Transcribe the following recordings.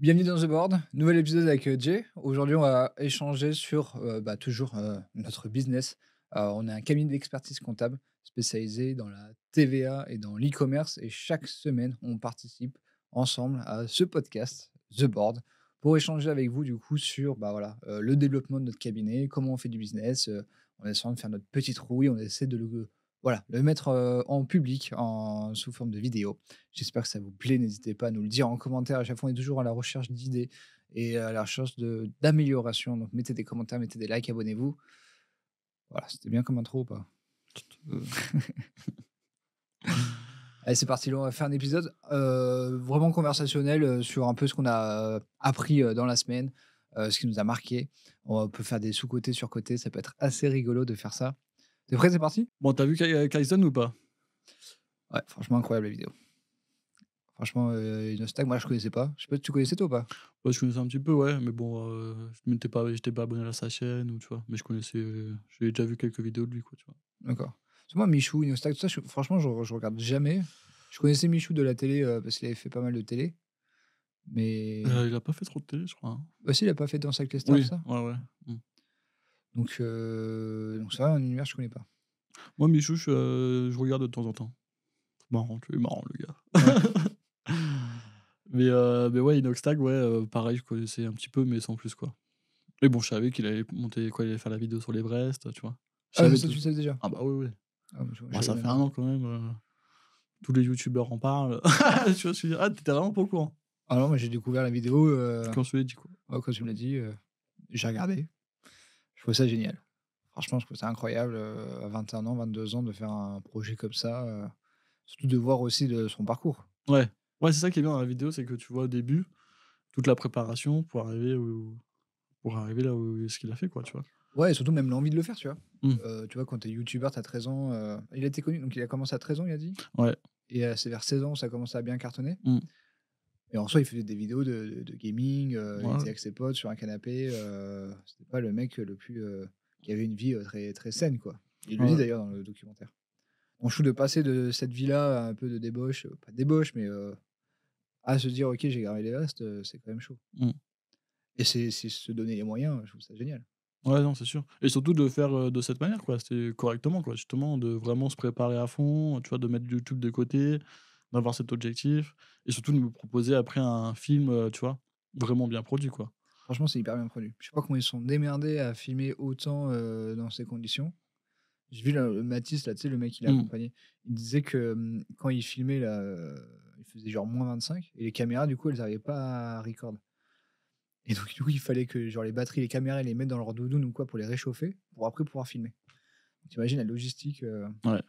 Bienvenue dans The Board, nouvel épisode avec euh, Jay. Aujourd'hui, on va échanger sur euh, bah, toujours euh, notre business. on est un cabinet d'expertise comptable spécialisé dans la TVA et dans l'e-commerce. Et chaque semaine, on participe ensemble à ce podcast, The Board, pour échanger avec vous du coup sur bah, voilà, le développement de notre cabinet, comment on fait du business. on essaie de faire notre petite rouille, on essaie de le voilà, le mettre en public, en, sous forme de vidéo. J'espère que ça vous plaît. N'hésitez pas à nous le dire en commentaire. À chaque fois, on est toujours à la recherche d'idées et à la recherche d'amélioration. Donc, mettez des commentaires, mettez des likes, abonnez-vous. Voilà, c'était bien comme intro ou pas Allez, c'est parti. on va faire un épisode vraiment conversationnel sur un peu ce qu'on a appris dans la semaine, ce qui nous a marqué. On peut faire des sous-côtés, sur-côtés. Ça peut être assez rigolo de faire ça. T'es prêt, c'est parti Bon, t'as vu Kaizen euh, ou pas Ouais, franchement, incroyable la vidéo. Franchement, euh, moi je connaissais pas. Je sais pas, si tu connaissais toi ou pas Ouais, je connaissais un petit peu, ouais, mais bon, euh, je t'ai pas, j'étais pas abonné à sa chaîne ou tu vois, mais je connaissais, euh, j'ai déjà vu quelques vidéos de lui, quoi, tu vois. D'accord. C'est moi, Michou, Inostack, tout ça, franchement, je, regarde jamais. Je connaissais Michou de la télé parce qu'il avait fait pas mal de télé, mais. il a pas fait trop de télé, je crois. Hein. Bah, si, il a pas fait dans sa classe, ça Ouais, ouais. Hmm. Donc, euh, donc ça, un univers je connais pas. Moi, Michou, euh, je regarde de temps en temps. Marrant, tu es marrant le gars. mais, euh, mais ouais, Inoxtag, ouais, euh, pareil, je connaissais un petit peu, mais sans plus quoi. et bon, je savais qu'il allait monter, quoi, il allait faire la vidéo sur les Brest, tu vois. ah, ça, tout... tu savais déjà. Ah bah oui, oui. Ah, bah, ça fait un an quand même. Tous les youtubeurs en parlent. tu vois, je me dis, ah, t'étais vraiment pas au courant. Ah non, moi j'ai découvert la vidéo. Quand tu l'as dit, quoi. quand tu me l'as dit, j'ai regardé. Je trouve ça génial. Franchement, je trouve ça incroyable euh, à 21 ans, 22 ans de faire un projet comme ça. Euh, surtout de voir aussi son parcours. Ouais. Ouais, c'est ça qui est bien dans la vidéo, c'est que tu vois au début toute la préparation pour arriver pour arriver là où ce qu'il a fait quoi, tu vois. Ouais, et surtout même l'envie de le faire, tu vois. Mmh. Euh, tu vois, quand t'es youtubeur, t'as 13 ans. il a été connu, donc il a commencé à 13 ans, il a dit. Ouais. Et c'est vers 16 ans ça a commencé à bien cartonner. Mmh. Et en soi, il faisait des vidéos de, gaming, euh, il était avec ses potes sur un canapé. Euh, c'était pas le mec le plus. Euh, qui avait une vie très, très saine, quoi. Il le dit d'ailleurs dans le documentaire. On choue de passer de cette vie-là à un peu de débauche, pas de débauche, mais à se dire, ok, j'ai gardé les vastes, c'est quand même chaud. Mmh. Et c'est se donner les moyens, je trouve ça génial. Ouais, non, c'est sûr. Et surtout de faire de cette manière, quoi. C'est correctement, quoi. Justement, de vraiment se préparer à fond, tu vois, de mettre YouTube de côté, d'avoir cet objectif et surtout de me proposer après un film, euh, tu vois, vraiment bien produit, quoi. Franchement, c'est hyper bien produit. Je sais pas comment ils sont démerdés à filmer autant euh, dans ces conditions. J'ai vu le, Matisse, là, tu sais, le mec qui l'a mmh. accompagné. Il disait que quand il filmait, là, euh, il faisait genre moins 25 et les caméras, du coup, elles n'arrivaient pas à record. Et donc, du coup, il fallait que genre les batteries, les caméras, les mettent dans leur doudoune ou quoi pour les réchauffer pour après pouvoir filmer. T'imagines la logistique. Ouais.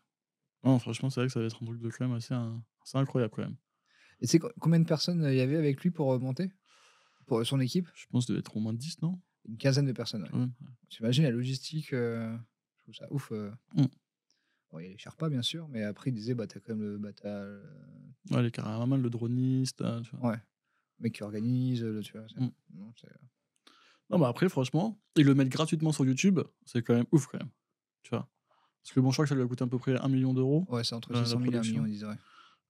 Non, franchement, c'est vrai que ça va être un truc de quand assez un... Hein. C'est incroyable quand même. Et c'est combien de personnes il euh, y avait avec lui pour euh, monter Pour euh, son équipe Je pense qu'il devait être au moins 10, non Une quinzaine de personnes. Ouais. Ouais. T'imagines la logistique Je trouve ça ouf. Mm. Bon, il y a les Sherpas, bien sûr, mais après, il disait bah, t'as quand même le. Bah, Ouais, les caramans, le droniste. Ouais. Le mec qui organise, le, tu vois. Mm. Non, non, bah après, franchement, ils le mettent gratuitement sur YouTube, c'est quand même ouf, quand même. Tu vois Parce que bon, je crois que ça lui a coûté à peu près 1 million d'euros. Ouais, c'est entre 600 000 et 1 million, ils disaient, ouais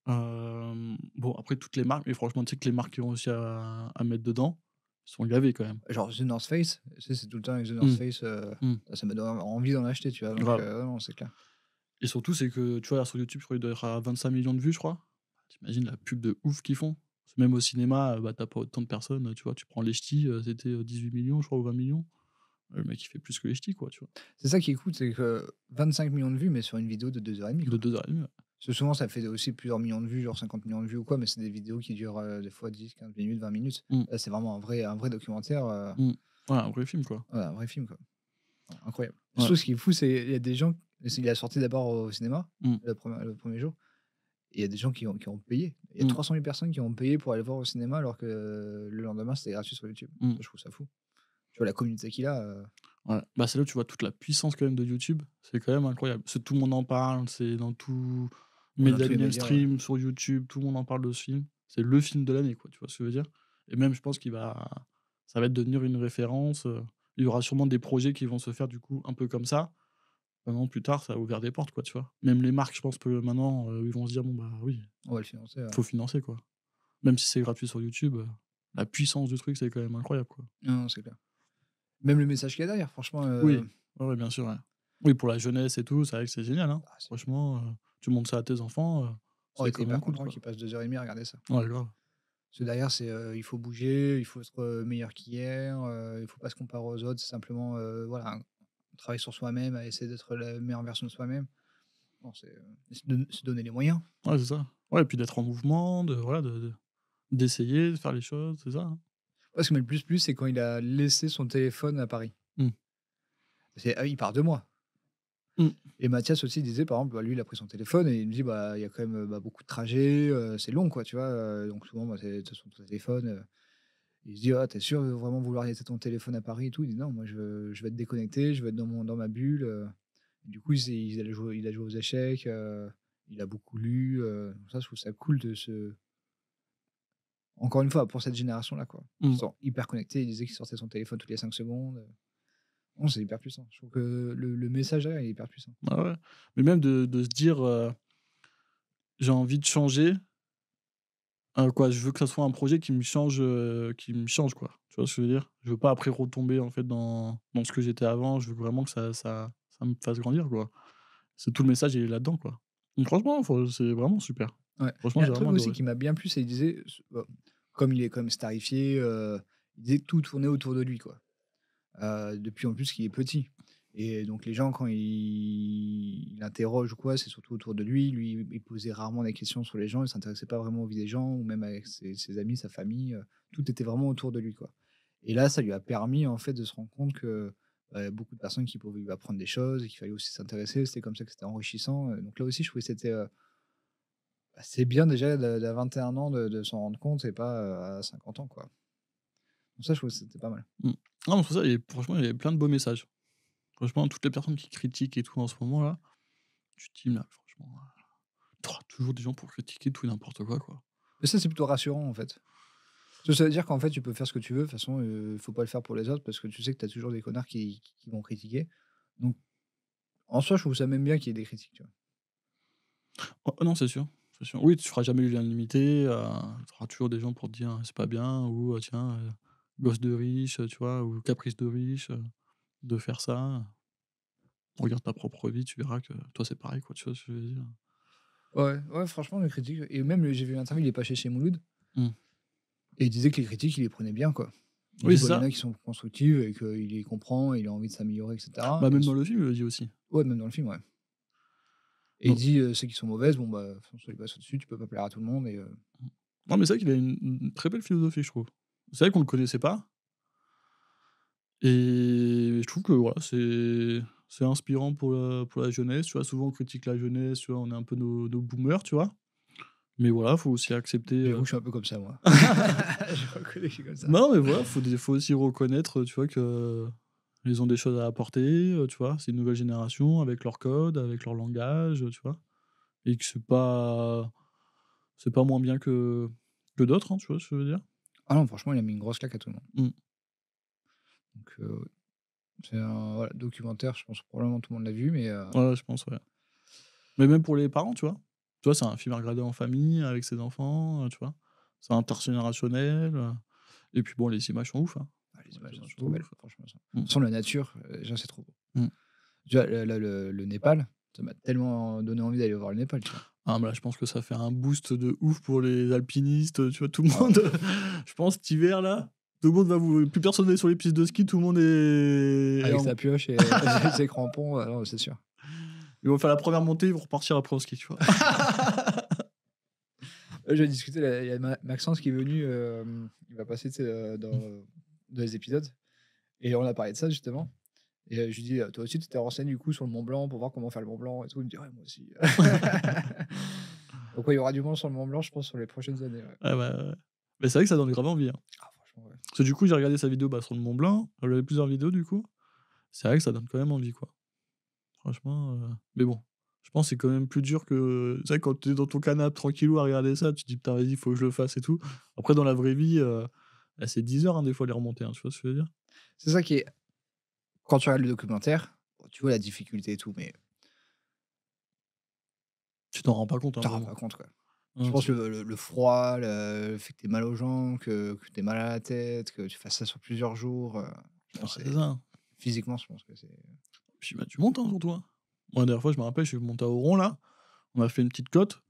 bon, après, toutes les marques, mais franchement, tu sais que les marques qui ont aussi à, mettre dedans, sont gavées quand même. Genre The North Face, c'est tout le temps avec The North mmh. Face, euh, mmh. ça me donne envie d'en acheter, tu vois. Donc, euh, c'est clair. Et surtout, c'est que tu vois, sur YouTube, je crois qu'il doit y à 25 millions de vues, je crois. T'imagines la pub de ouf qu'ils font. Même au cinéma, euh, bah, t'as pas autant de personnes. Tu vois, tu prends les ch'tis, c'était 18 millions, je crois, ou 20 millions. Le mec, il fait plus que les ch'tis, quoi, tu vois. C'est ça qui coûte c'est que 25 millions de vues, mais sur une vidéo de 2h30. De 2h30. Parce que souvent, ça fait aussi plusieurs millions de vues, genre 50 millions de vues ou quoi, mais c'est des vidéos qui durent euh, des fois 10, 15 minutes, 20 minutes. Mm. c'est vraiment un vrai, un vrai documentaire. Euh, mm. Ouais, un vrai film, quoi. Ouais, un vrai film, quoi. Incroyable. Ouais. ce qui est fou, c'est qu'il y a des gens. Il a sorti d'abord au cinéma, mm. le, premier, jour. il y a des gens qui ont, ont payé. Il y a 300 000 personnes qui ont payé pour aller voir au cinéma, alors que le lendemain, c'était gratuit sur YouTube. je trouve ça fou. Tu vois, la communauté qu'il a. Euh. Bah, c'est là où tu vois toute la puissance quand même de YouTube. C'est quand même incroyable. Tout le monde en parle, c'est dans tout Media live streams sur YouTube, tout le monde en parle de ce film. C'est le film de l'année, quoi. Tu vois ce que je veux dire Et même, je pense qu'il va, ça va devenir une référence. Euh, il y aura sûrement des projets qui vont se faire du coup un peu comme ça. Maintenant plus tard, ça a ouvert des portes, quoi, tu vois. Même les marques, je pense que maintenant, euh, ils vont se dire bon bah oui, on va financer. Faut financer, quoi. Même si c'est gratuit sur YouTube, euh, la puissance du truc, c'est quand même incroyable, quoi. Non, c'est clair. Même le message qu'il y a derrière, franchement. Oui, bien sûr. Oui, pour la jeunesse et tout, c'est vrai que c'est génial. Hein. Ah, franchement, tu montres ça à tes enfants. c'est euh, oh, quand même cool. qui passe deux heures et demie à regarder ça. Ouais, Parce que derrière, c'est euh, il faut bouger, il faut être euh, meilleur qu'hier, il faut pas se comparer aux autres, c'est simplement voilà, travailler sur soi-même, essayer d'être la meilleure version de soi-même. Bon, c'est se donner les moyens. Ouais, c'est ça. Ouais, et puis d'être en mouvement, de voilà, d'essayer, de, faire les choses, c'est ça. parce hein. ce qui le plus plus, c'est quand il a laissé son téléphone à Paris. Mmh. C'est, ah, il part de moi. Mm. Et Mathias aussi disait, par exemple, bah, lui, il a pris son téléphone et il me dit, bah, il y a quand même bah, beaucoup de trajets, euh, c'est long, quoi, tu vois. Euh, donc souvent, bah, c'est son téléphone. Euh. il se dit, ah, t'es sûr de vraiment vouloir laisser ton téléphone à Paris et tout Il dit, non, moi, je, vais être déconnecté, je vais être dans, mon, dans ma bulle. du coup, il, a joué, il, a joué, aux échecs, il a beaucoup lu. ça, je trouve ça cool de se. Encore une fois, pour cette génération-là, quoi. Mm. Ils sont hyper connectés, il disait qu'il sortait son téléphone toutes les 5 secondes c'est hyper puissant. Je trouve que le, le message est hyper puissant. Ah Mais même de, de se dire, euh, j'ai envie de changer. Euh, quoi, je veux que ça soit un projet qui me change, euh, qui me change quoi. Tu vois ce que je veux dire Je veux pas après retomber en fait dans, dans ce que j'étais avant. Je veux vraiment que ça, ça, ça me fasse grandir quoi. C'est tout le message est là-dedans quoi. franchement, c'est vraiment super. Franchement, un truc aussi qui m'a bien plu, c'est qu'il disait, comme il est comme starifié, il disait que tout tournait autour de lui quoi. Euh, depuis en plus qu'il est petit. Et donc les gens, quand il interroge ou quoi, c'est surtout autour de lui. Lui, il posait rarement des questions sur les gens, il s'intéressait pas vraiment aux vies des gens, ou même avec ses, amis, sa famille. Euh, tout était vraiment autour de lui. quoi. Et là, ça lui a permis en fait de se rendre compte que avait euh, beaucoup de personnes qui pouvaient lui apprendre des choses, et qu'il fallait aussi s'intéresser, c'était comme ça que c'était enrichissant. Donc là aussi, je trouvais que c'était... c'est bien déjà à 21 ans de, s'en rendre compte et pas à 50 ans. quoi. Donc ça, je trouve que c'était pas mal. Mmh. Non, ça, franchement, il y avait plein de beaux messages. Franchement, toutes les personnes qui critiquent et tout en ce moment là, tu te dis, là, franchement, euh, toujours des gens pour critiquer tout et n'importe quoi, quoi. Mais ça, c'est plutôt rassurant en fait. Ça veut dire qu'en fait, tu peux faire ce que tu veux. De toute façon, il euh, ne faut pas le faire pour les autres parce que tu sais que tu as toujours des connards qui, vont critiquer. Donc, en soi, je trouve ça même bien qu'il y ait des critiques. Tu vois. Oh, oh non, c'est sûr. sûr. Oui, tu feras jamais l'unanimité. Euh, tu auras toujours des gens pour te dire hein, c'est pas bien ou euh, tiens, gosse de riche, tu vois, ou caprice de riche, euh, de faire ça. Regarde ta propre vie, tu verras que toi, c'est pareil, quoi, tu vois ce que je veux dire. Ouais, ouais, franchement, les critiques. Et même, j'ai vu l'interview, il est passé chez Mouloud. Mmh. Et il disait que les critiques, il les prenait bien, quoi. Il oui, c'est ça. Il y en a qui sont constructives et qu'il les comprend, il a envie de s'améliorer, etc. Bah, même dans le film, il le dit aussi. Ouais, même dans le film, ouais. Et il dit, c'est euh, ceux qui sont mauvaises, bon, bah, on se les passe au-dessus, tu peux pas plaire à tout le monde. Et, euh Non, mais c'est vrai qu'il a une, très belle philosophie, je trouve. C'est vrai qu'on ne le connaissait pas. Et je trouve que voilà, c'est c'est inspirant pour la, pour la jeunesse. Tu vois, souvent on critique la jeunesse, tu vois, on est un peu nos, nos boomers, tu vois. Mais voilà, il faut aussi accepter. Euh je suis un peu comme ça, moi. je reconnais que je suis comme ça. Non, mais voilà, faut, faut aussi reconnaître, tu vois, que ils ont des choses à apporter, euh, tu vois. C'est une nouvelle génération avec leur code, avec leur langage, tu vois. Et que c'est pas, c'est pas moins bien que que d'autres, hein, tu vois, ce que je veux dire. Ah non, franchement, il a mis une grosse claque à tout le monde. Mmh. Donc, euh, c'est un documentaire, je pense probablement tout le monde l'a vu, mais. Euh ouais, je pense, ouais. Mais même pour les parents, tu vois. Tu vois, c'est un film à regarder en famille, avec ses enfants, tu vois. C'est intergénérationnel. Et puis bon, les images sont ouf. Hein. Ah, les images sont trop belles, franchement. Sans mmh. la nature, euh, c'est trop beau. Mmh. Tu vois, le Népal, ça m'a tellement donné envie d'aller voir le Népal, tu vois. Ah, bah je pense que ça fait un boost de ouf pour les alpinistes, tu vois, tout le monde. je pense cet hiver là, tout le monde va vous. Plus personne n'est sur les pistes de ski, tout le monde est. Avec sa pioche et ses crampons, c'est sûr. Ils vont faire la première montée, ils vont repartir après au ski, tu vois. Euh, J'ai discuté, il y a Maxence qui est venu, euh, il va passer euh, dans, dans les épisodes. Et on a parlé de ça justement. Et je lui dis, toi aussi, tu t'es renseigné du coup sur le Mont Blanc pour voir comment faire le Mont Blanc et tout. Il me dit, moi aussi. Euh». Donc, il y aura du monde sur le Mont Blanc, je pense, sur les prochaines années. Ouais. Ah, bah, mais c'est vrai que ça donne grave envie. Hein. Ah, Parce que du coup, j'ai regardé sa vidéo bah, sur le Mont Blanc. J'avais plusieurs vidéos du coup. C'est vrai que ça donne quand même envie, quoi. Franchement. Euh, mais bon, je pense que c'est quand même plus dur que. Tu sais, quand t'es dans ton canapé tranquillou à regarder ça, tu te dis, putain, vas-y, il faut que je le fasse et tout. Après, dans la vraie vie, euh, bah, c'est 10 heures, hein, des fois, les remonter. Hein, tu vois ce que je veux dire C'est ça qui est quand tu regardes le documentaire, tu vois la difficulté et tout, mais. Tu t'en rends pas compte. Hein, tu t'en rends pas compte, quoi. Je mmh, pense que le, froid, le, fait que t'es mal aux jambes, que, que t'es mal à la tête, que tu fasses ça sur plusieurs jours. Euh, ah, c'est ça. Physiquement, je pense que c'est. Puis bah, tu montes hein, toi. Moi, la dernière fois, je me rappelle, je suis monté au rond là. On a fait une petite côte.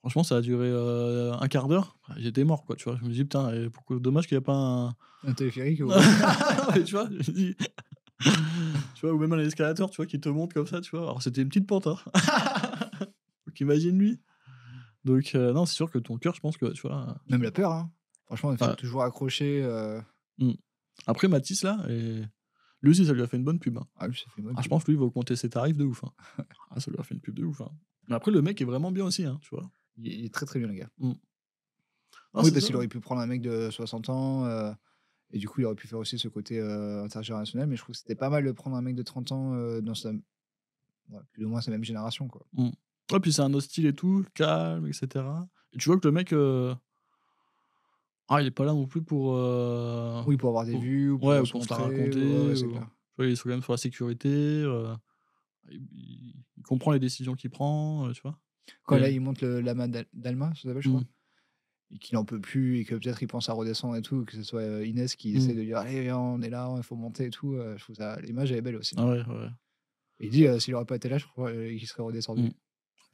Franchement, ça a duré euh, un quart d'heure. Bah, j'étais mort, quoi, tu vois. Je me dis, putain, pourquoi... dommage qu'il n'y a pas un... Un téléphérique ou... tu vois, je me dis, tu vois, ou même un escalator, tu vois, qui te monte comme ça, tu vois. Alors, c'était une petite pente, hein. Donc, imagine lui. Donc, euh, non, c'est sûr que ton cœur, je pense que, tu vois. Euh, même la peur, hein. Franchement, il toujours accroché. Euh. Mm. Après, Matisse, là, et... lui aussi, ça lui a fait une bonne pub. Hein. Ah, lui, ça fait une bonne ah, pub. Je pense que lui, il va augmenter ses tarifs de ouf. Hein. ah, ça lui a fait une pub de ouf. Hein. Mais après, le mec est vraiment bien aussi, tu vois. Il est très, très bien, le gars. Mm. oui, parce qu'il aurait pu prendre un mec de 60 ans. Euh... Et du coup, il aurait pu faire aussi ce côté euh, intergénérationnel, mais je trouve que c'était pas mal de prendre un mec de 30 ans euh, dans sa... plus ou moins sa même génération. Quoi. Mmh. puis c'est un hostile et tout, calme, etc. Et tu vois que le mec. Euh, ah, il est pas là non plus pour. Oui, pour avoir des vues, ou pour, ouais, raconter. il est quand même sur la sécurité. Il... comprend les décisions qu'il prend, tu vois. Quand là, il monte la main d'Alma, ça s'appelle, je mmh. crois qu'il n'en peut plus et que peut-être il pense à redescendre et tout, que ce soit euh, Inès qui mm. essaie de dire allez on est là, il faut monter et tout. Euh, je trouve ça l'image elle est belle aussi. Ah il dit euh, s'il n'aurait pas été là, je crois qu'il serait redescendu.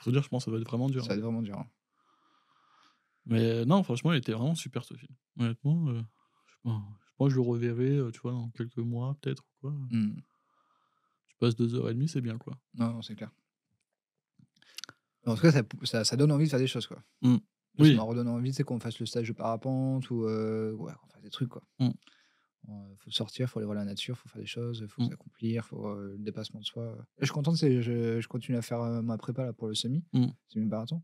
Faut mm. dire, je pense que ça va être vraiment dur. Ça va être hein. vraiment dur. Hein. Mais non, franchement, il était vraiment super ce film. Honnêtement, je, pense que je le reverrai, tu vois, dans quelques mois peut-être ou quoi. Mm. Tu passes deux heures et demie, c'est bien quoi. Non, c'est clair. En tout cas, ça, ça, ça, donne envie de faire des choses quoi. Oui. Ça m'a redonné envie, c'est qu'on fasse le stage de parapente ou euh, des trucs. quoi. Mm. Euh, faut sortir, il faut aller voir la nature, il faut faire des choses, il faut mm. s'accomplir, il faut euh, le dépassement de soi. Je suis content, je, je continue à faire ma prépa là, pour le semi, mm. C'est semi-marathon.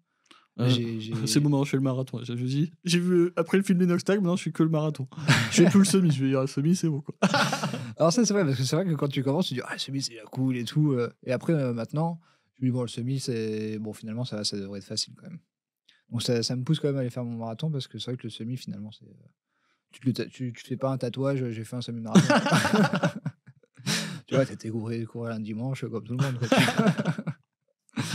c'est bon, maintenant je fais le marathon. J'ai vu, après le film des maintenant je fais que le marathon. je fais tout le semi, je vais dire le semi, c'est bon Alors, ça c'est vrai, parce que c'est vrai que quand tu commences, tu dis ah, le semi c'est cool et tout. Et après, maintenant, je me dis bon, le semi, c'est bon, finalement ça, ça devrait être facile quand même ça, me pousse quand même à aller faire mon marathon parce que c'est vrai que le semi, finalement, c'est. Euh, tu fais pas un tatouage, j'ai fait un semi-marathon. tu vois, t'étais couru, courir un dimanche comme tout le monde.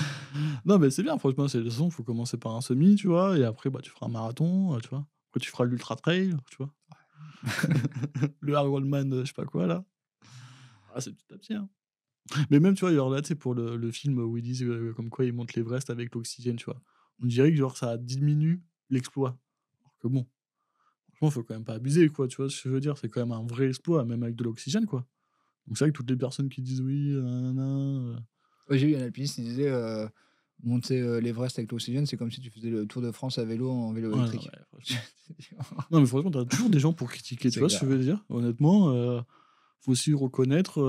non, mais c'est bien, franchement, c'est le son. faut commencer par un semi, tu vois, et après, bah, tu feras un marathon, euh, tu vois. Après, tu feras l'ultra trail, tu vois. le Ironman, euh, je sais pas quoi, là. Ah, c'est petit à petit, hein. Mais même, tu vois, alors là, c'est pour le, film où ils disent comme quoi ils montent l'Everest avec l'oxygène, tu vois on dirait que genre, ça diminue l'exploit. Alors que bon, franchement, faut quand même pas abuser, quoi. Tu vois ce que je veux dire C'est quand même un vrai exploit, même avec de l'oxygène, quoi. Donc c'est vrai que toutes les personnes qui disent oui, euh, euh j'ai eu un alpiniste qui disait monter euh, l'Everest avec l'oxygène, c'est comme si tu faisais le Tour de France à vélo en vélo électrique. non, mais franchement, t'as toujours des gens pour critiquer, tu vois ce que je veux dire Honnêtement, faut aussi reconnaître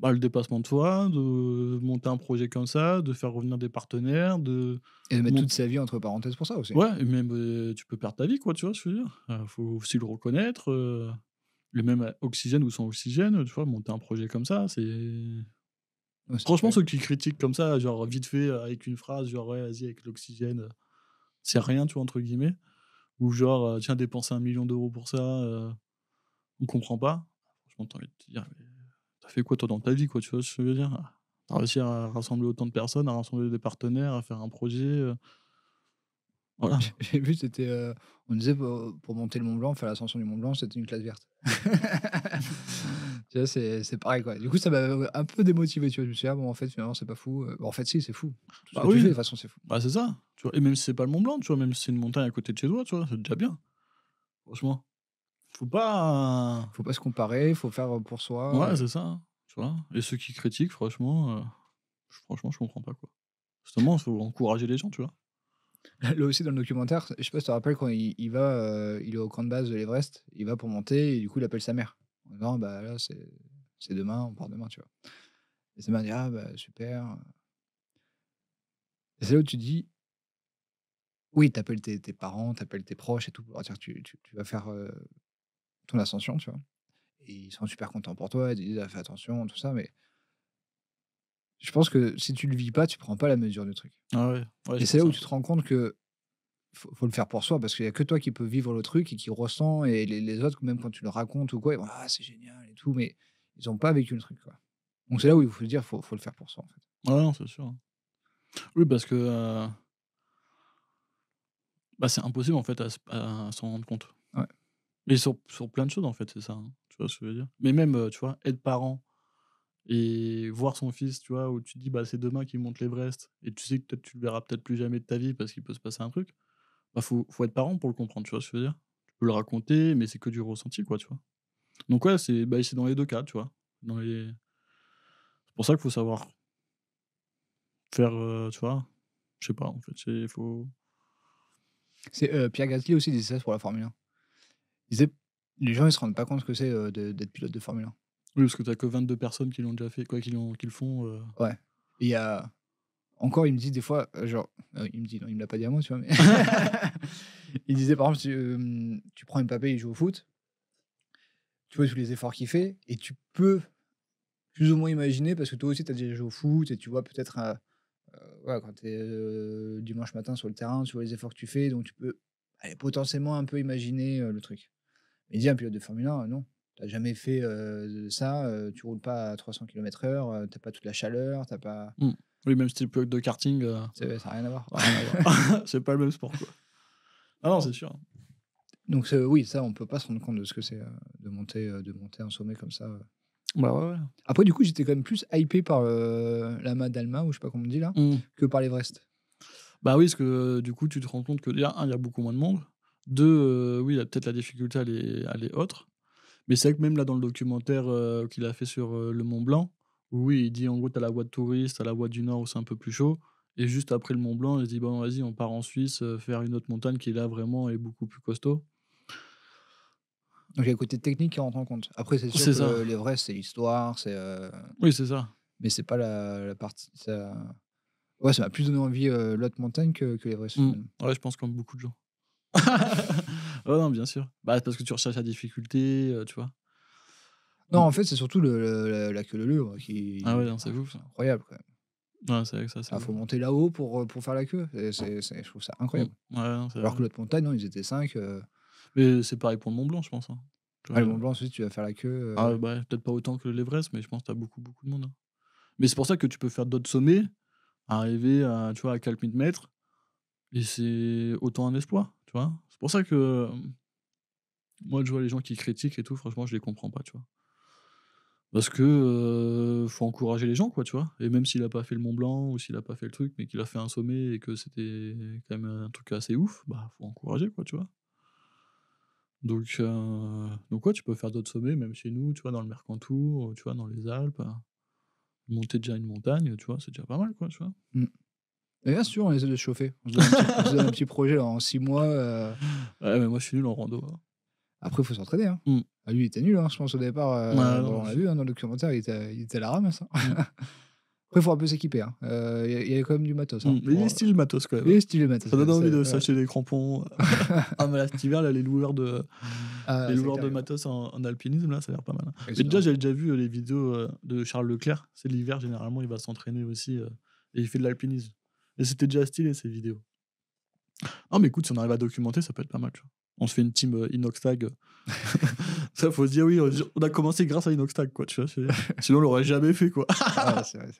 bah, le dépassement de soi, de monter un projet comme ça, de faire revenir des partenaires, de... Et de mettre toute sa vie entre parenthèses pour ça aussi. Ouais, et même euh, tu peux perdre ta vie, quoi, tu vois, je veux dire. Il euh, faut aussi le reconnaître. Euh, et le même oxygène ou sans oxygène, tu vois, monter un projet comme ça, c'est... Franchement, ceux qui critiquent comme ça, genre vite fait, avec une phrase, genre ouais, vas-y, avec l'oxygène, c'est rien, tu vois, entre guillemets. Ou genre, tiens, dépenser un million d'euros pour ça, on comprend pas. Franchement, t'as envie de te dire, fait quoi toi dans ta vie, quoi, tu vois ce que je veux dire Réussir à rassembler autant de personnes, à rassembler des partenaires, à faire un projet. Euh. Voilà. J'ai vu, c'était. Euh, on disait pour, monter le Mont Blanc, faire l'ascension du Mont Blanc, c'était une classe verte. c'est pareil quoi. Du coup, ça m'a euh, un peu démotivé. Tu vois, je me suis dit, ah bon, en fait, finalement, c'est pas fou. en fait, si, c'est fou. Bah oui. de toute façon, c'est fou. Bah c'est ça. Tu vois. Et même si c'est pas le Mont Blanc, tu vois, même si c'est une montagne à côté de chez toi, tu vois, c'est déjà bien. Franchement. Faut pas. Faut pas se comparer, faut faire pour soi. Ouais, c'est ça. Tu vois Et ceux qui critiquent, franchement, euh, franchement, je comprends pas quoi. Justement, il faut encourager les gens, tu vois. Là aussi, dans le documentaire, je sais pas si tu te rappelles quand il, va, euh, il est au camp de base de l'Everest, il va pour monter et du coup, il appelle sa mère. En disant, bah là, c'est demain, on part demain, tu vois. Et sa mère dit, ah bah super. Et c'est là où tu dis, oui, t'appelles tes, tes parents, t'appelles tes proches et tout. tu, tu, vas faire euh, son ascension, tu vois. Et ils sont super contents pour toi, ils disent ah, fais attention, tout ça, mais je pense que si tu le vis pas, tu prends pas la mesure du truc. Ah et c'est là où tu te rends compte que faut, le faire pour soi parce qu'il y a que toi qui peux vivre le truc et qui ressent et les, autres même quand tu le racontes ou quoi, ah c'est génial et tout, mais ils ont pas vécu le truc quoi. Donc c'est là où il faut se dire faut faut le faire pour soi en fait. c'est sûr. Hein. Oui, parce que euh, bah, c'est impossible en fait à, à s'en rendre compte. Ouais. Et sur, sur plein de choses, en fait, c'est ça. Hein. Tu vois ce que je veux dire Mais même, euh, tu vois, être parent et voir son fils, tu vois, où tu te dis, bah, c'est demain qu'il monte l'Everest et tu sais que peut tu le verras peut-être plus jamais de ta vie parce qu'il peut se passer un truc. Il bah, faut, faut être parent pour le comprendre, tu vois ce que je veux dire Tu peux le raconter, mais c'est que du ressenti, quoi, tu vois. Donc, ouais, c'est bah, dans les deux cas, tu vois. Dans les... C'est pour ça qu'il faut savoir faire, euh, tu vois, je sais pas, en fait, il faut. C'est euh, Pierre Gasly aussi disait ça pour la Formule 1 les gens, ils se rendent pas compte ce que c'est euh, d'être pilote de Formule 1. Oui, parce que tu n'as que 22 personnes qui l'ont déjà fait, quoi, qui, qui le font. Euh. Ouais. Il y a. Encore, il me dit des fois, euh, genre, il me dit, il me l'a pas dit à moi, tu vois, mais. il disait, par exemple, tu, prends une prends il joue au foot, tu vois tous les efforts qu'il fait, et tu peux plus ou moins imaginer, parce que toi aussi, tu as déjà joué au foot, et tu vois peut-être, quand tu es dimanche matin sur le terrain, tu vois les efforts que tu fais, donc tu peux potentiellement un peu imaginer le truc. Il dit, un pilote de Formule 1, non. Tu n'as jamais fait euh, ça, Tu euh, tu roules pas à 300 km/h, tu n'as pas toute la chaleur, tu pas. Hmm. Oui, même si tu es pilote de karting. Euh, ça n'a rien à voir. c'est pas le même sport, quoi. Ah non, c'est sûr. Donc, oui, ça, on peut pas se rendre compte de ce que c'est de, monter, de monter un sommet comme ça. Bah ouais, Après, du coup, j'étais quand même plus hypé par la Madalma, ou je sais pas comment on dit là, hmm. que par l'Everest. Bah oui, parce que du coup, tu te rends compte que déjà, il y a beaucoup moins de monde. Deux, euh, oui, peut-être la difficulté, elle est, elle autre. Mais c'est vrai que même là, dans le documentaire euh, qu'il a fait sur euh, le Mont Blanc, oui, il dit en gros, t'as la voie de touriste, t'as la voie du Nord où c'est un peu plus chaud. Et juste après le Mont Blanc, il dit, bon, vas-y, on part en Suisse faire une autre montagne qui, est là, vraiment, est beaucoup plus costaud. Donc, il y a le côté technique qui rentre en compte. Après, c'est sûr que l'Everest, c'est l'histoire, c'est. Oui, c'est ça. Mais c'est pas la, partie. Ouais, ça m'a plus donné envie l'autre montagne que, que l'Everest. Mmh. Ouais, je pense comme beaucoup de gens. oh non, bien sûr. Bah, parce que tu recherches la difficulté, euh, tu vois. Non, en fait, c'est surtout la, queue queue leu hein, qui. Ah ouais, c'est ah, ouf, ça. Incroyable, quand c'est vrai que ça, Il ah, faut monter là-haut pour, euh, pour faire la queue. je trouve ça incroyable. Mm. Ouais, non, Alors que l'autre montagne, non, ils étaient 5. Euh. Mais c'est pareil pour le Mont Blanc, je pense. Hein. Ah, le Mont Blanc, ensuite, tu vas faire la queue. Ah, bah, peut-être pas autant que l'Everest, mais je pense que tu as beaucoup, beaucoup de monde. Hein. Mais c'est pour ça que tu peux faire d'autres sommets, arriver à, tu vois, à 4000 mètres, et c'est autant un espoir, tu vois. C'est pour ça que moi, je vois les gens qui critiquent et tout, franchement, je les comprends pas, tu vois. Parce que faut encourager les gens, quoi, tu vois. Et même s'il a pas fait le Mont Blanc ou s'il a pas fait le truc, mais qu'il a fait un sommet et que c'était quand même un truc assez ouf, bah faut encourager, quoi, tu vois. Donc, donc tu peux faire d'autres sommets, même chez nous, tu vois, dans le Mercantour, tu vois, dans les Alpes. Hein. Monter déjà une montagne, tu vois, c'est déjà pas mal, quoi, tu vois. Mmh bien sûr, on essaie de se chauffer. On se donne un petit, projet en six mois. Euh. Ouais, mais moi, je suis nul en rando. Hein. Après, il faut s'entraîner. Hein. Mm. Ah, lui, il était nul, hein, je pense, au départ. Euh, on l'a vu dans le documentaire, il était, il était à la rame. Mm. Après, il faut un peu s'équiper. Euh, il y, a quand même du matos. Hein, mm. Il est style matos, quand même. Il est style matos. Ça donne envie de s'acheter des crampons. Euh. ah, mais là, cet hiver, les loueurs de, ah, de matos en, alpinisme, là, ça a l'air pas mal. Mais déjà, j'avais déjà vu les vidéos de Charles Leclerc. C'est l'hiver, généralement, il va s'entraîner aussi. et il fait de l'alpinisme. Et c'était déjà stylé ces vidéos. Non, mais écoute, si on arrive à documenter, ça peut être pas mal. Tu vois. On se fait une team euh, Inoxtag. ça, faut se dire, oui, on a commencé grâce à Inoxtag, quoi. Tu vois, sinon, on l'aurait jamais fait, quoi. Ah c'est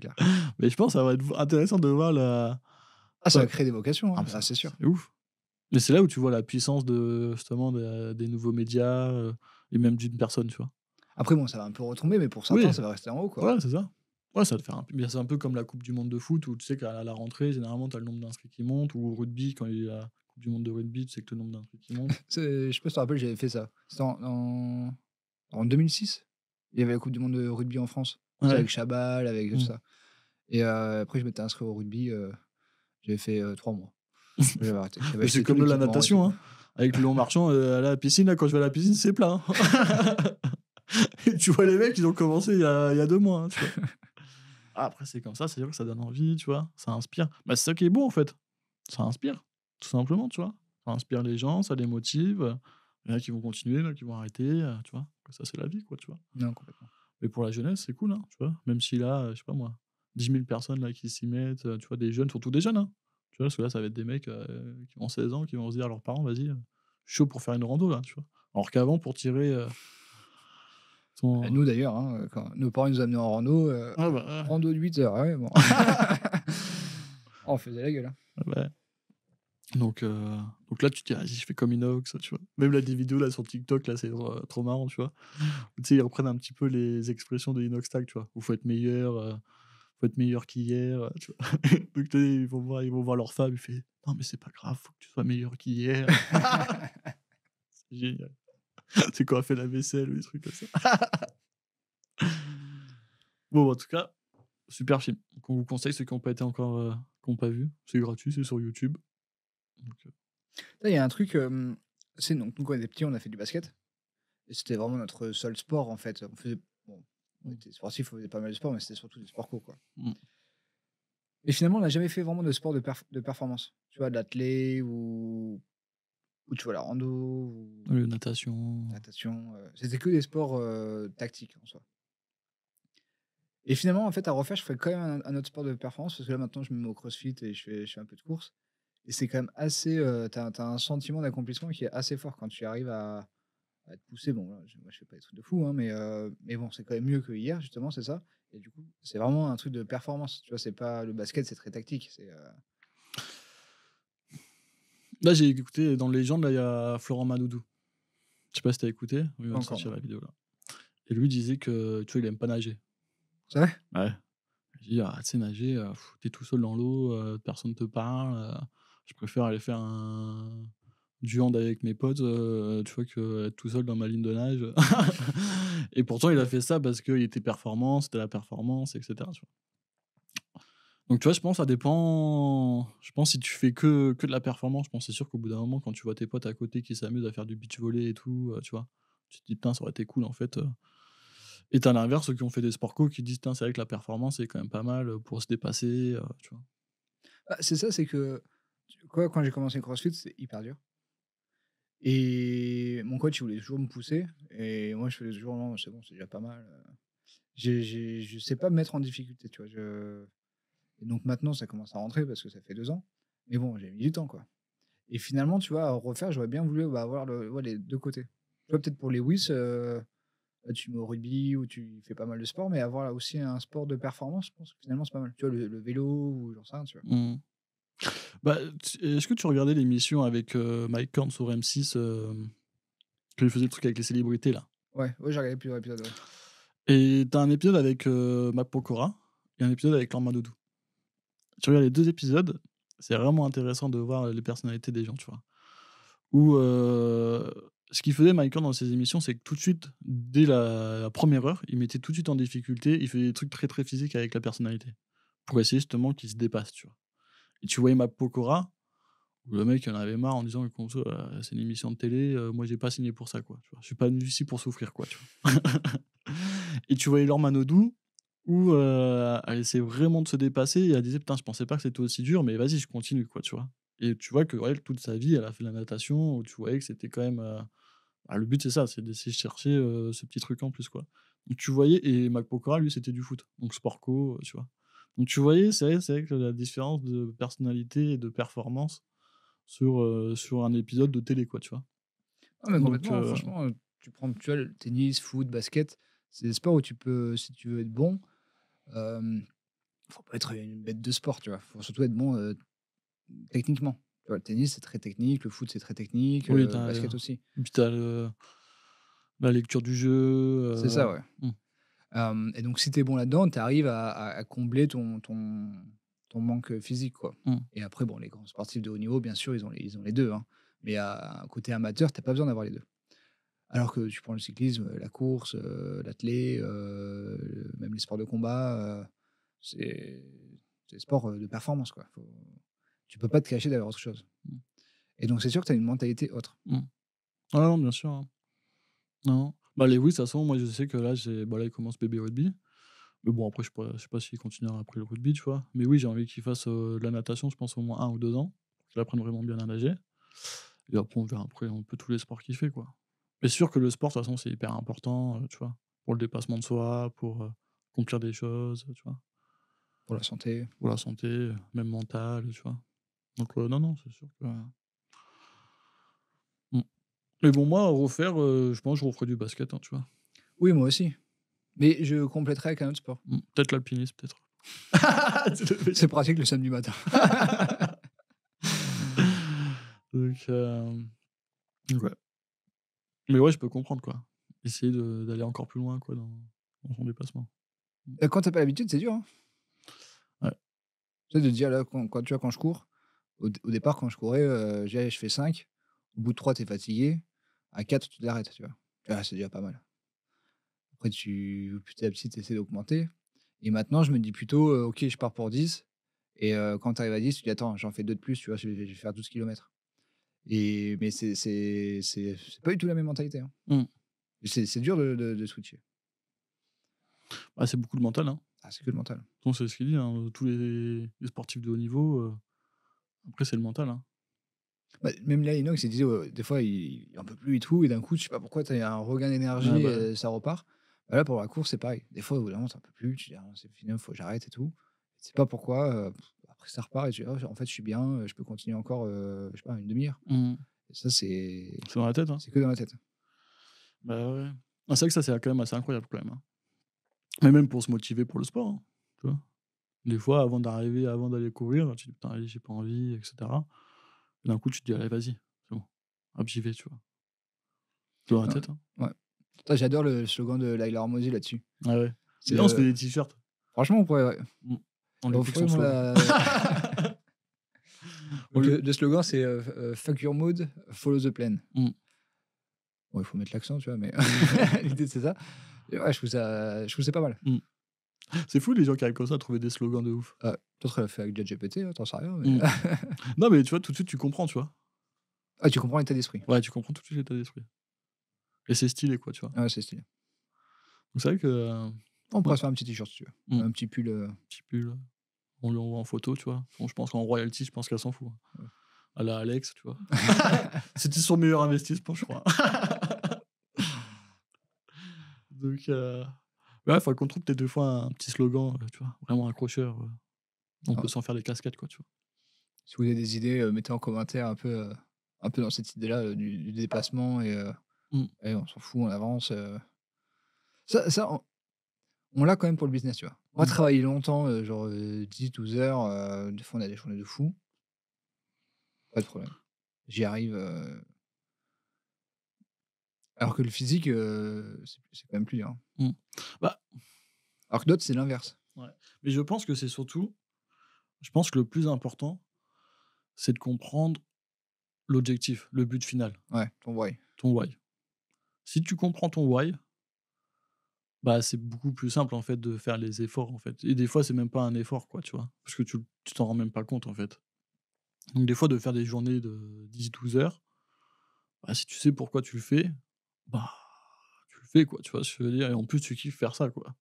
clair. Mais je pense que ça va être intéressant de voir la. Ah, ça va créer des vocations, hein, ah, ça c'est sûr. ouf. Mais c'est là où tu vois la puissance de justement des, nouveaux médias euh, et même d'une personne, tu vois. Après, bon, ça va un peu retomber, mais pour certains, ça va rester en haut, quoi. Ouais, c'est ça. Ouais, ça te fait un peu. C'est un peu comme la Coupe du Monde de foot où tu sais qu'à la rentrée, généralement, tu as le nombre d'inscrits qui monte. Ou au rugby, quand il y a la Coupe du Monde de rugby, tu sais que le nombre d'inscrits qui monte. je sais pas tu te rappelles j'avais fait ça. C'était en, en, 2006. Il y avait la Coupe du Monde de rugby en France. Avec Chabal, avec tout mmh. ça. Et euh, après, je m'étais inscrit au rugby. Euh, j'avais fait euh, trois mois. J'avais arrêté. c'est comme la natation. Hein. Avec le long marchand, à la piscine, là, quand je vais à la piscine, c'est plein tu vois les mecs, ils ont commencé il y a, il y a deux mois. Hein, ah, après, c'est comme ça, c'est dire que ça donne envie, tu vois. Ça inspire. Bah, c'est ça qui est beau, en fait. Ça inspire, tout simplement, tu vois. Ça inspire les gens, ça les motive. Il y en a qui vont continuer, y en a qui vont arrêter, euh, tu vois. Ça, c'est la vie, quoi, tu vois. Non, complètement. Mais pour la jeunesse, c'est cool, hein, tu vois. Même si là, je sais pas moi, 10 000 personnes là, qui s'y mettent, euh, tu vois, des jeunes, surtout des jeunes, hein. Tu vois, parce que là, ça va être des mecs euh, qui ont 16 ans, qui vont se dire à leurs parents, vas-y, chaud pour faire une rando, là, tu vois. Alors qu'avant, pour tirer. Bah, nous d'ailleurs, hein, euh, quand nos parents nous amenaient en rando, en euh, ah, bah, rando de 8 heures. Ouais, bon. on faisait la gueule. Hein. Ah, bah donc, euh, donc là, tu te dis, je fais comme Inox, tu vois. Même là, des vidéos là, sur TikTok, là, c'est trop marrant, tu vois. Mm. tu ils reprennent un petit peu les expressions de Inox Tag, tu vois. faut être meilleur, faut être meilleur qu'hier, tu vois. ils vont, voir, ils vont voir leur femme, Il fait non, mais c'est pas grave, faut que tu sois meilleur qu'hier. c'est génial. c'est quoi on fait la vaisselle ou des trucs comme ça. bon, en tout cas, super film. Qu'on vous conseille ceux qui n'ont pas été encore, euh, qui pas vu. C'est gratuit, c'est sur YouTube. Euh. Il y a un truc, c'est donc nous quand on était petits, on a fait du basket. Et c'était vraiment notre seul sport en fait. On faisait, bon, mm. était sportifs, on faisait pas mal de sport, mais c'était surtout des sports courts. quoi. Mm. Et finalement, on n'a jamais fait vraiment de sport de, de performance. Tu vois, de d'athlé ou ou tu vois la rando, ou... Oui, natation. Natation. Euh, c'était que des sports euh, tactiques en soi. Et finalement, en fait, à refaire, je ferais quand même un, autre sport de performance parce que là maintenant, je me mets au crossfit et je fais, un peu de course. Et c'est quand même assez. Euh, tu as, un sentiment d'accomplissement qui est assez fort quand tu arrives à, être poussé. Bon, moi, je fais pas des trucs de fou, hein, mais, mais bon, c'est quand même mieux que hier, justement, c'est ça. Et du coup, c'est vraiment un truc de performance. Tu vois, c'est pas le basket, c'est très tactique. C'est Là, j'ai écouté dans Légende, il y a Florent Manoudou. Je sais pas si t'as écouté. Oui, on va sortir la vidéo là. Et lui disait que tu vois, il aime pas nager. C'est vrai Ouais. Il dit, ah, tu sais, nager, euh, t'es tout seul dans l'eau, personne euh, personne te parle. Euh, je préfère aller faire un du avec mes potes, euh, tu vois, que tout seul dans ma ligne de nage. et pourtant, il a fait ça parce qu'il était performance, c'était la performance, etc. tu vois. Donc tu vois, je pense, ça dépend. Je pense si tu fais que, que de la performance, je pense c'est sûr qu'au bout d'un moment, quand tu vois tes potes à côté qui s'amusent à faire du beach volley et tout, euh, tu vois, tu te dis putain, ça aurait été cool en fait. Euh. Et t'as l'inverse, ceux qui ont fait des sports co qui disent putain, c'est vrai que la performance est quand même pas mal euh, pour se dépasser, tu vois. Bah, c'est ça, c'est que quoi, quand j'ai commencé le CrossFit, c'est hyper dur. Et mon coach, il voulait toujours me pousser. Et moi, je faisais toujours, non, c'est bon, c'est déjà pas mal. Je ne je sais pas me mettre en difficulté, tu vois. Je et donc maintenant, ça commence à rentrer parce que ça fait deux ans. Mais bon, j'ai mis du temps, quoi. Et finalement, tu vois, à refaire, j'aurais bien voulu bah, avoir le, les deux côtés. vois, peut-être pour les Wiss, euh, tu mets au rugby ou tu fais pas mal de sport, mais avoir là aussi un sport de performance, je pense que finalement, c'est pas mal. Tu vois, le, vélo ou genre ça, tu vois. Mmh. Bah, est-ce que tu regardais l'émission avec euh, Mike Korn sur M6 euh, que faisait le truc avec les célébrités, là Ouais, ouais j'ai regardé plusieurs épisodes. Ouais. Et t'as un épisode avec euh, Mac Pokora et un épisode avec Lorma Doudou tu regardes les deux épisodes, c'est vraiment intéressant de voir les personnalités des gens, tu vois. Ou euh, ce qu'il faisait Michael dans ses émissions, c'est que tout de suite, dès la, première heure, il mettait tout de suite en difficulté, il faisait des trucs très très physiques avec la personnalité pour essayer justement qu'il se dépasse, tu vois. Et tu voyais ma Pokora, où le mec en avait marre en disant que euh, c'est une émission de télé, moi euh, moi j'ai pas signé pour ça quoi. Tu Je suis pas venu ici pour souffrir quoi. Tu vois. et tu voyais Lormano Manodou où euh, elle essaie vraiment de se dépasser et elle disait putain je pensais pas que c'était aussi dur mais vas-y je continue quoi tu vois et tu vois que elle toute sa vie elle a fait la natation où tu voyais que c'était quand même euh, bah, le but c'est ça c'est d'essayer de chercher euh, ce petit truc en plus quoi donc tu voyais et Mac Pokora lui c'était du foot donc sport co tu vois donc tu voyais c'est vrai, que la différence de personnalité et de performance sur sur un épisode de télé quoi tu vois ah, mais complètement hein, franchement tu prends tu le tennis foot basket c'est des sports où tu peux si tu veux être bon ne faut pas être une bête de sport, tu vois. faut surtout être bon techniquement. le tennis, c'est très technique, le foot, c'est très technique, le basket aussi. puis euh, la lecture du jeu. Euh, c'est ça, ouais. Hmm. et donc, si tu es bon là-dedans, tu arrives à, combler ton, ton, ton, manque physique. Quoi. Hmm. Et après, bon, les grands sportifs de haut niveau, bien sûr, ils ont les, ils ont les deux. Hein. Mais à, côté amateur, tu pas besoin d'avoir les deux. Alors que tu prends le cyclisme, la course, euh, l'athlétisme, euh, même les sports de combat, euh, c'est des sports de performance. Quoi. Faut... Tu peux pas te cacher d'avoir autre chose. Mmh. Et donc, c'est sûr que tu as une mentalité autre. Ah non, bien sûr. Hein. Non. Bah, les oui, de toute façon, moi, je sais que là, bah, là il commence bébé rugby. Mais bon, après, je ne sais pas, s'il continuera après le rugby, tu vois. Mais oui, j'ai envie qu'il fasse de la natation, je pense, au moins un ou deux ans, qu'il apprenne vraiment bien à nager. Et après, on verra après un peu tous les sports qu'il fait, quoi. Mais sûr que le sport, de toute façon, c'est hyper important, euh, tu vois, pour le dépassement de soi, pour accomplir des choses, tu vois. Pour la santé. Pour la santé, euh, même mentale, tu vois. Donc, euh, non, non, c'est sûr mmh. Mais bon, moi, à refaire, je pense que je referai du basket, hein, tu vois. Oui, moi aussi. Mais je compléterai avec un autre sport. Mmh, peut-être l'alpinisme, peut-être. c'est pratique le samedi matin. Donc, ouais. Mais ouais, je peux comprendre, quoi. Essayer d'aller encore plus loin, quoi, dans, son déplacement. Mmh. Quand t'as pas l'habitude, c'est dur. Hein. ouais. Tu sais, de dire, là, quand, tu quand je cours, au, départ, quand je courais, euh, je fais 5. Au bout de 3, t'es fatigué. À 4, tu t'arrêtes, tu vois. Ah, c'est déjà pas mal. Après, tu, petit à petit, t'essaies d'augmenter. Et maintenant, je me dis plutôt, euh, OK, je pars pour 10. Et euh, quand t'arrives à 10, tu dis, attends, j'en fais 2 de plus, tu vois, je vais faire 12 km. Et, mais c'est, pas du tout la même mentalité. Hein. Mmh. C'est, dur de, de, switcher. Ah, c'est beaucoup de mental. Hein. Ah, c'est que le mental. c'est ce qu'il dit. Hein, euh, tous les, sportifs de haut niveau, euh, après, c'est le mental. Bah, même là, Inox, il disait des fois, il, n'en en peut plus et tout. Et d'un coup, je sais pas pourquoi, tu as un regain d'énergie ah, et bah. ça repart. Bah, là, pour la course, c'est pareil. Des fois, au bout d'un peux plus. Tu dis, ah, faut que j'arrête et tout. Je sais pas pourquoi. Euh, ça repart et tu dis, «Ah, en fait, je suis bien, euh, je peux continuer encore, euh, je sais pas, une demi-heure. Mmh. Ça, c'est. C'est dans la tête. Hein. C'est que dans la tête. Bah ouais. Ah, c'est que ça, c'est quand même assez incroyable, quand même. Hein. Mais même pour se motiver pour le sport, hein, tu vois. Des fois, avant d'arriver, avant d'aller courir, tu dis, putain, j'ai pas envie, etc. d'un coup, tu te dis, allez, vas-y, Hop, j'y vais, tu vois. c'est dans la tête. Hein. Ouais. J'adore le slogan de Laila Hormozy là-dessus. Ah ouais. C'est on se fait des t-shirts. Franchement, on Ouais. Mmh. On slogan. Euh, le, slogan, c'est euh, euh, Fuck your mood, follow the plan. Mm. Bon, il faut mettre l'accent, tu vois, mais mm. l'idée, c'est ça. Ouais, je trouve ça, je pas mal. Mm. C'est fou les gens qui arrivent comme ça à trouver des slogans de ouf. Euh, Peut-être qu'elle a fait avec JGPT, hein, t'en sais rien. non, mais tu vois, tout de suite, tu comprends, tu vois. Ah, tu comprends l'état d'esprit. Ouais, tu comprends tout de suite l'état d'esprit. Et c'est stylé, quoi, tu vois. Ah ouais, c'est stylé. Donc, c'est vrai que on pourrait faire un petit t-shirt tu vois. Mm. Un petit pull. Un euh, Petit pull. On lui envoie en photo, tu vois. je pense qu'en royalty, je pense qu'elle s'en fout. Hein. À la Alex, tu vois. C'était son meilleur investissement, je crois. Donc, euh, il faut qu'on trouve peut-être deux fois un petit slogan, euh, tu vois. Vraiment accrocheur. On ah. peut s'en faire des casquettes, quoi, tu vois. Si vous avez des idées, mettez en commentaire un peu, un peu dans cette idée-là du, déplacement et, mm. et on s'en fout, on avance. Ça, ça on l'a quand même pour le business, tu vois. On va mmh. travailler longtemps, euh, genre 10, euh, 12 heures. Euh, des fois, on a des journées de fou. Pas de problème. J'y arrive. Alors que le physique, c'est quand même plus dur. Hein. Mmh. Bah alors que d'autres, c'est l'inverse. Mais je pense que c'est surtout. Je pense que le plus important, c'est de comprendre l'objectif, le but final. Ouais, ton why. Ton why. Si tu comprends ton why, bah c'est beaucoup plus simple en fait de faire les efforts en fait. Et des fois c'est même pas un effort quoi, tu vois, parce que tu t'en rends même pas compte en fait. Donc des fois de faire des journées de 10-12 heures, bah, si tu sais pourquoi tu le fais, bah tu le fais quoi, tu vois je veux dire. Et en plus tu kiffes faire ça quoi.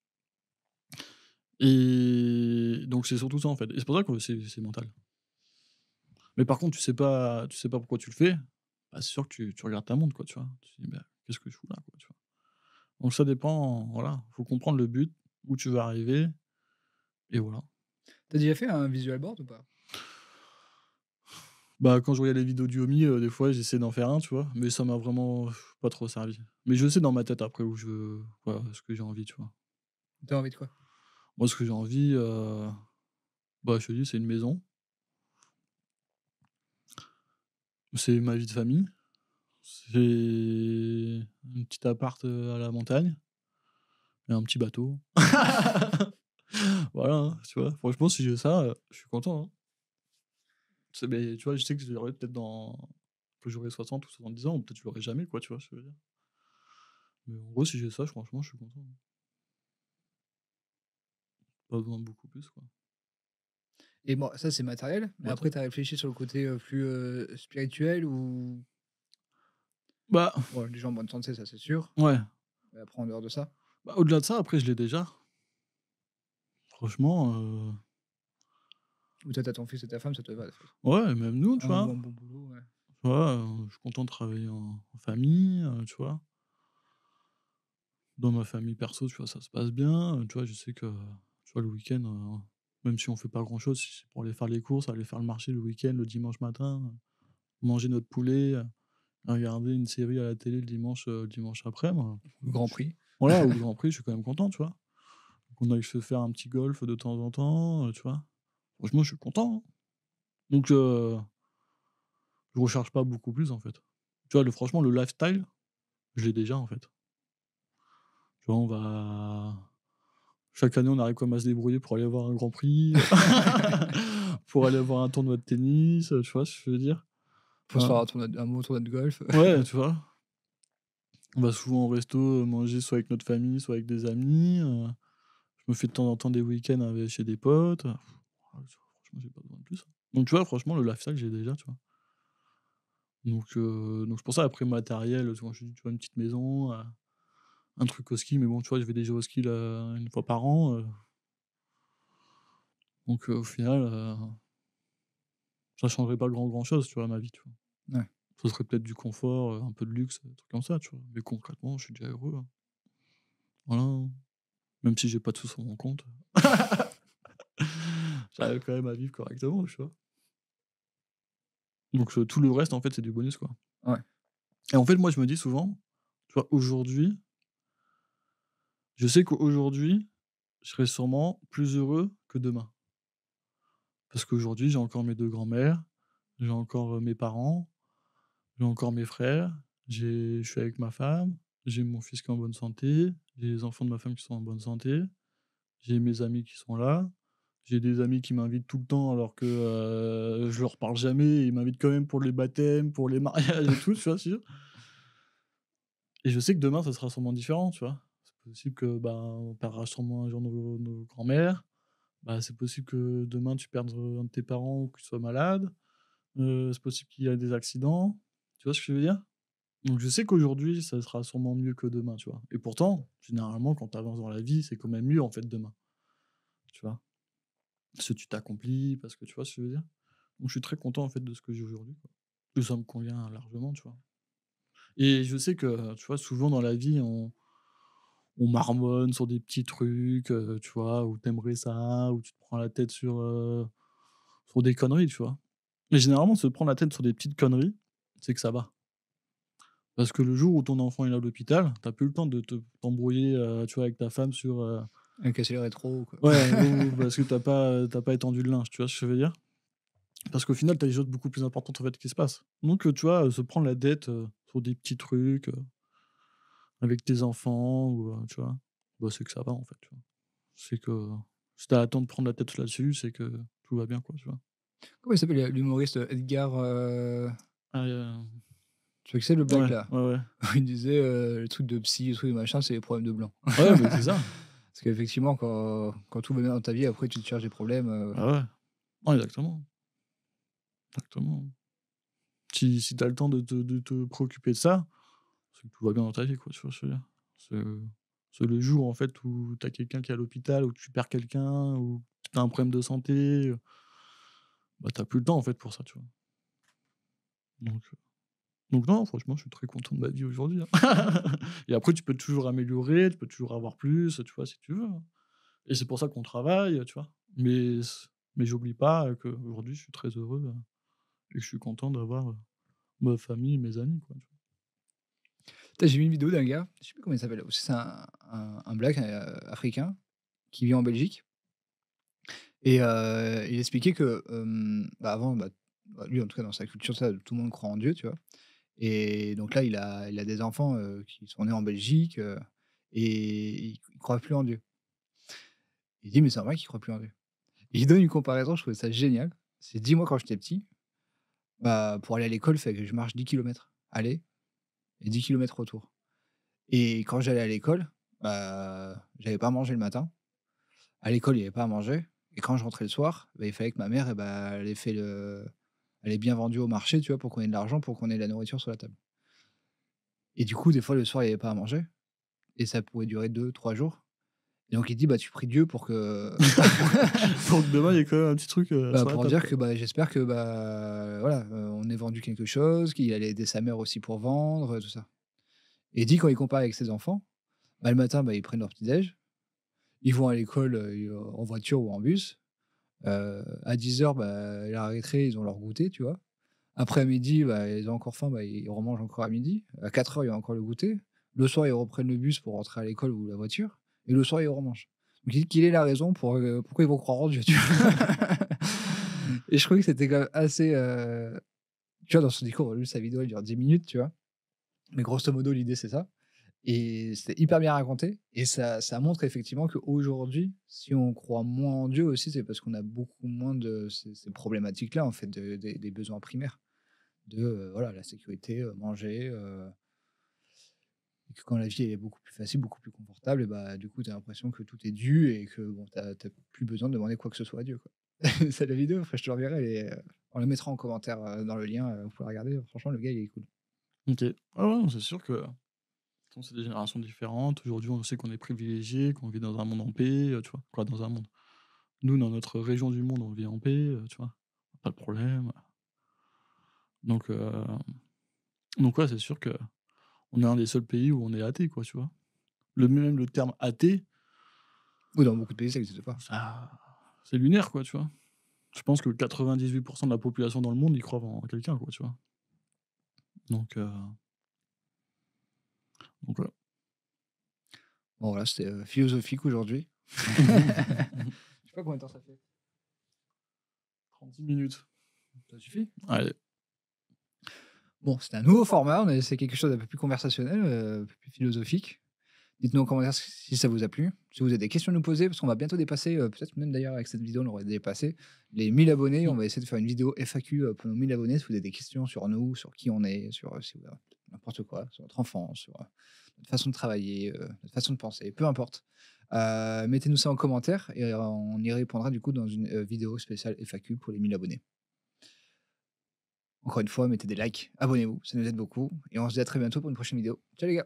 Et donc c'est surtout ça en fait. Et c'est pour ça que c'est mental. Mais par contre tu sais pas, tu sais pas pourquoi tu le fais. Bah, c'est sûr que tu, regardes ta montre quoi, tu vois. Tu te dis qu'est-ce que je fous là quoi, tu vois. Donc ça dépend, voilà, faut comprendre le but, où tu veux arriver, et voilà. T'as déjà fait un visual board ou pas bah, quand je regarde les vidéos du Homi, euh, des fois j'essaie d'en faire un, tu vois, mais ça m'a vraiment pas trop servi. Mais je sais dans ma tête après où je veux, ce que j'ai envie, tu vois. T'as envie de quoi Moi, ce que j'ai envie, euh, bah, je te dis, c'est une maison. C'est ma vie de famille. C'est un petit appart euh, à la montagne et un petit bateau. voilà, hein, tu vois. Franchement, si j'ai ça, euh, je suis content. Hein. Mais, tu vois, je sais que j'aurais peut-être dans. que j'aurai 60 ou 70 ans, peut-être je l'aurais jamais, quoi, tu vois, je veux dire. Mais en gros, si j'ai ça, franchement, je suis content. Pas besoin de beaucoup plus, quoi. Et bon, ça c'est matériel. Mais après, tu as réfléchi sur le côté euh, plus spirituel ou bah, les gens bonne santé, ça c'est sûr. Ouais. après, en dehors de ça bah, Au-delà de ça, après, je l'ai déjà. Franchement. Euh. Ou peut-être à ton fils et ta femme, ça te va. Ouais, même nous, tu ah, vois. ouais. Euh, je suis content de travailler en, famille, euh, tu vois. Dans ma famille perso, tu vois, ça se passe bien. Tu vois, je sais que tu vois, le week-end, même si on fait pas grand-chose, si c'est pour aller faire les courses, aller faire le marché le week-end, le dimanche matin, manger notre poulet, regarder une série à la télé le dimanche, euh, dimanche après. le Grand Prix. Voilà, au Grand Prix, je suis quand même content, tu vois. Donc on aille se faire un petit golf de temps en temps, euh, tu vois. Franchement, je suis content. Hein. Donc, euh, je ne recherche pas beaucoup plus, en fait. Tu vois, le, franchement, le lifestyle, je l'ai déjà, en fait. Tu vois, on va. Chaque année, on arrive quand à se débrouiller pour aller voir un Grand Prix, pour aller voir un tournoi de tennis, tu vois ce que je veux dire. On de golf. tu vois. On va souvent au resto euh, manger soit avec notre famille, soit avec des amis. Euh. Je me fais de temps en temps des week-ends avec, chez des potes. Franchement, j'ai pas besoin de plus. Donc, tu vois, franchement, le lifestyle j'ai déjà, tu vois. Donc, euh, donc c'est pour ça, après, matériel, tu vois, tu une petite maison, un truc au ski, mais bon, tu vois, je vais déjà au ski une fois par an. Donc, au final, ça changerait pas grand grand chose, tu vois, ma vie, tu vois. Ce serait peut-être du confort, euh, un peu de luxe, des trucs comme ça, tu vois. Mais concrètement, je suis déjà heureux. Hein. Voilà. Hein. Même si j'ai pas de sur mon compte. J'arrive quand même à vivre correctement, tu vois. Donc tout le reste, en fait, c'est du bonus, quoi. Et en fait, moi, je me dis souvent, tu vois, aujourd'hui, je sais qu'aujourd'hui, je serai sûrement plus heureux que demain. Parce qu'aujourd'hui, j'ai encore mes deux grands-mères, j'ai encore mes parents, j'ai encore mes frères, je suis avec ma femme, j'ai mon fils qui est en bonne santé, j'ai les enfants de ma femme qui sont en bonne santé, j'ai mes amis qui sont là, j'ai des amis qui m'invitent tout le temps alors que je je leur parle jamais, ils m'invitent quand même pour les baptêmes, pour les mariages et tout, tu vois, sûr. Et je sais que demain, ça sera sûrement différent, tu vois. C'est possible que bah, on perdra sûrement un jour nos, nos grands-mères, bah, c'est possible que demain tu perdes un de tes parents ou que tu sois malade. c'est possible qu'il y ait des accidents. Tu vois ce que je veux dire Donc je sais qu'aujourd'hui, ça sera sûrement mieux que demain, tu vois. Et pourtant, généralement, quand tu avances dans la vie, c'est quand même mieux en fait demain. Tu vois Parce que tu t'accomplis, parce que tu vois ce que je veux dire Donc je suis très content en fait de ce que j'ai aujourd'hui. tout ça me convient largement, tu vois. Et je sais que, tu vois, souvent dans la vie, on, on marmonne sur des petits trucs, euh, tu vois, ou t'aimerais ça, ou tu te prends la tête euh, sur, des conneries, tu vois. Mais généralement, se prendre la tête sur des petites conneries, c'est que ça va. Parce que le jour où ton enfant est à l'hôpital, t'as plus le temps de t'embrouiller, te, euh, tu vois, avec ta femme sur... Un le rétro quoi. Ouais, parce que t'as pas, pas étendu le linge, tu vois ce que je veux dire Parce qu'au final, t'as des choses beaucoup plus importantes, en fait, qui se passent. Donc, tu vois, se prendre la tête sur des petits trucs, avec tes enfants, ou, euh, tu vois, bah, c'est que ça va, en fait. C'est que si t'as le temps de prendre la tête là-dessus, c'est que tout va bien, quoi, Comment il s'appelle euh, l'humoriste euh, Edgar ah, Tu vois que c'est le blanc là Il disait le truc de psy, le truc machin, c'est les problèmes de blanc. Ouais, mais c'est ça. Parce qu'effectivement, quand, quand, tout va bien dans ta vie, après tu te cherches des problèmes. Ah ouais. Ah, exactement. Exactement. Si, si tu as le temps de de te préoccuper de ça, tout va bien dans ta vie, quoi, tu vois, je C'est le jour, en fait, où tu as quelqu'un qui est à l'hôpital, où tu perds quelqu'un, ou tu as un problème de santé, euh, bah, tu plus le temps, en fait, pour ça, tu vois. Donc, euh, donc non, franchement, je suis très content de ma vie aujourd'hui. Hein. et après, tu peux toujours améliorer, tu peux toujours avoir plus, tu vois, si tu veux. Hein. Et c'est pour ça qu'on travaille, tu vois. Mais, mais j'oublie pas qu'aujourd'hui, je suis très heureux hein, et que je suis content d'avoir euh, ma famille, mes amis, quoi. Tu j'ai vu une vidéo d'un gars, je sais plus comment il s'appelle, c'est un, un, black euh, africain qui vit en Belgique. Et euh, il expliquait que, bah, avant, bah, bah, lui en tout cas dans sa culture, ça, tout le monde croit en Dieu, tu vois. Et donc là, il a, il a des enfants euh, qui sont nés en Belgique et ils ne croient plus en Dieu. Il dit, mais c'est vrai qu'ils ne croient plus en Dieu. il donne une comparaison, je trouvais ça génial. C'est dis-moi quand j'étais petit, bah, pour aller à l'école, fait que je marche 10 km. Allez, et 10 km retour. Et quand j'allais à l'école, je bah, j'avais pas mangé le matin. À l'école, il n'y avait pas à manger. Et quand je rentrais le soir, bah, il fallait que ma mère, et eh bah, elle, ait fait le... elle bien vendu au marché, tu vois, pour qu'on ait de l'argent, pour qu'on ait de la nourriture sur la table. Et du coup, des fois, le soir, il n'y avait pas à manger. Et ça pouvait durer deux, trois jours. Et donc il dit bah tu pries Dieu pour que pour demain il y ait quand même un petit truc. Euh, bah, pour dire que bah, j'espère que bah, voilà euh, on ait vendu quelque chose, qu'il allait aider sa mère aussi pour vendre tout ça. Et dit quand il compare avec ses enfants, le matin ils prennent leur petit déj, ils vont à l'école euh, en voiture ou en bus. à 10 h bah, la ils ont leur goûter tu vois. Après midi ils ont encore faim ils remangent encore à midi. À 4 h ils ont encore le goûter. Le soir ils reprennent le bus pour rentrer à l'école ou la voiture. Et le soir, il remange. Donc, il dit qu'il est la raison pour euh, pourquoi ils vont croire en Dieu. et je trouvais que c'était quand même assez. Euh, tu vois, dans son discours, sa vidéo, elle dure 10 minutes, tu vois. Mais grosso modo, l'idée, c'est ça. Et c'était hyper bien raconté. Et ça, ça montre effectivement qu'aujourd'hui, si on croit moins en Dieu aussi, c'est parce qu'on a beaucoup moins de ces, problématiques-là, en fait, des besoins primaires. De euh, voilà, la sécurité, manger, et que quand la vie est beaucoup plus facile, beaucoup plus confortable, et bah, du coup, tu as l'impression que tout est dû et que bon, tu n'as plus besoin de demander quoi que ce soit à Dieu. c'est la vidéo, enfin, je te l'enverrai, est... Euh, on la mettra en commentaire euh, dans le lien, euh, vous pouvez regarder, franchement, le gars, il est cool. Ok, ah ouais, c'est sûr que c'est des générations différentes, aujourd'hui, on sait qu'on est privilégié, qu'on vit dans un monde en paix, tu vois, quoi, dans un monde. Nous, dans notre région du monde, on vit en paix, tu vois, pas de problème. Donc, donc ouais, c'est sûr que on est un des seuls pays où on est athée, quoi, tu vois. Le, même le terme athée. Ou dans beaucoup de pays, ça n'existe pas. Ah, c'est lunaire, quoi, tu vois. Je pense que 98% de la population dans le monde, y croient en quelqu'un, quoi, tu vois. Donc, euh, Donc voilà. Bon, voilà, c'était euh, philosophique aujourd'hui. Je sais pas combien de temps ça fait. 30 minutes. Ça suffit Allez. Bon, c'est un nouveau format, mais c'est quelque chose d'un peu plus conversationnel, euh, un peu plus philosophique. Dites-nous en commentaire si ça vous a plu, si vous avez des questions à nous poser, parce qu'on va bientôt dépasser, euh, peut-être même d'ailleurs avec cette vidéo, on aurait dépassé les 1000 abonnés. Mmh. On va essayer de faire une vidéo FAQ euh, pour nos 1000 abonnés. Si vous avez des questions sur nous, sur qui on est, sur n'importe quoi, sur notre enfance, sur notre façon de travailler, notre façon de penser, peu importe. mettez-nous ça en commentaire et on y répondra du coup dans une vidéo spéciale FAQ pour les 1000 abonnés. Encore une fois, mettez des likes, abonnez-vous, ça nous aide beaucoup. Et on se dit à très bientôt pour une prochaine vidéo. Ciao les gars.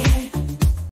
Salut.